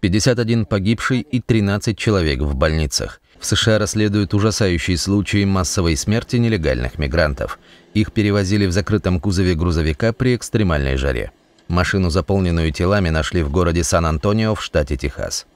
51 погибший и 13 человек в больницах. В США расследуют ужасающие случаи массовой смерти нелегальных мигрантов. Их перевозили в закрытом кузове грузовика при экстремальной жаре. Машину, заполненную телами, нашли в городе Сан-Антонио в штате Техас.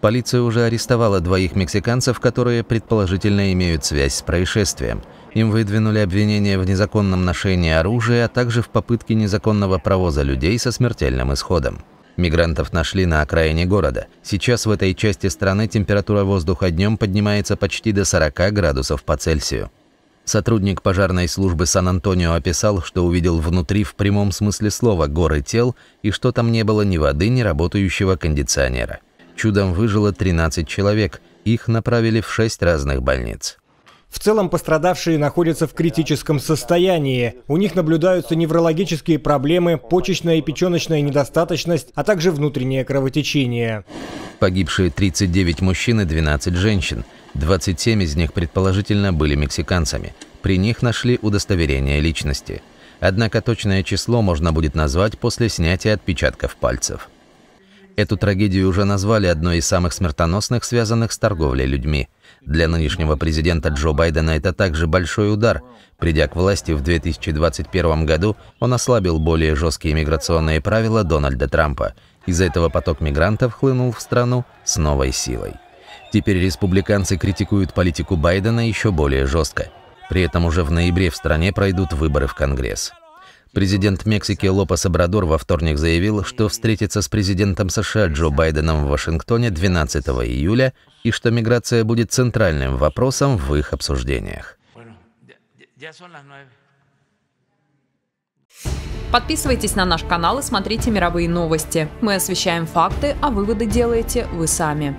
Полиция уже арестовала двоих мексиканцев, которые предположительно имеют связь с происшествием. Им выдвинули обвинения в незаконном ношении оружия, а также в попытке незаконного провоза людей со смертельным исходом. Мигрантов нашли на окраине города. Сейчас в этой части страны температура воздуха днем поднимается почти до 40 градусов по Цельсию. Сотрудник пожарной службы Сан-Антонио описал, что увидел внутри в прямом смысле слова горы тел и что там не было ни воды, ни работающего кондиционера. Чудом выжило 13 человек, их направили в 6 разных больниц. В целом пострадавшие находятся в критическом состоянии. У них наблюдаются неврологические проблемы, почечная и печеночная недостаточность, а также внутреннее кровотечение. Погибшие 39 мужчин и 12 женщин. 27 из них предположительно были мексиканцами. При них нашли удостоверение личности. Однако точное число можно будет назвать после снятия отпечатков пальцев. Эту трагедию уже назвали одной из самых смертоносных, связанных с торговлей людьми. Для нынешнего президента Джо Байдена это также большой удар. Придя к власти в 2021 году, он ослабил более жесткие миграционные правила Дональда Трампа. Из-за этого поток мигрантов хлынул в страну с новой силой. Теперь республиканцы критикуют политику Байдена еще более жестко. При этом уже в ноябре в стране пройдут выборы в Конгресс. Президент Мексики Лопес Абрадор во вторник заявил, что встретится с президентом США Джо Байденом в Вашингтоне 12 июля и что миграция будет центральным вопросом в их обсуждениях. Подписывайтесь на наш канал и смотрите мировые новости. Мы освещаем факты, а выводы делаете вы сами.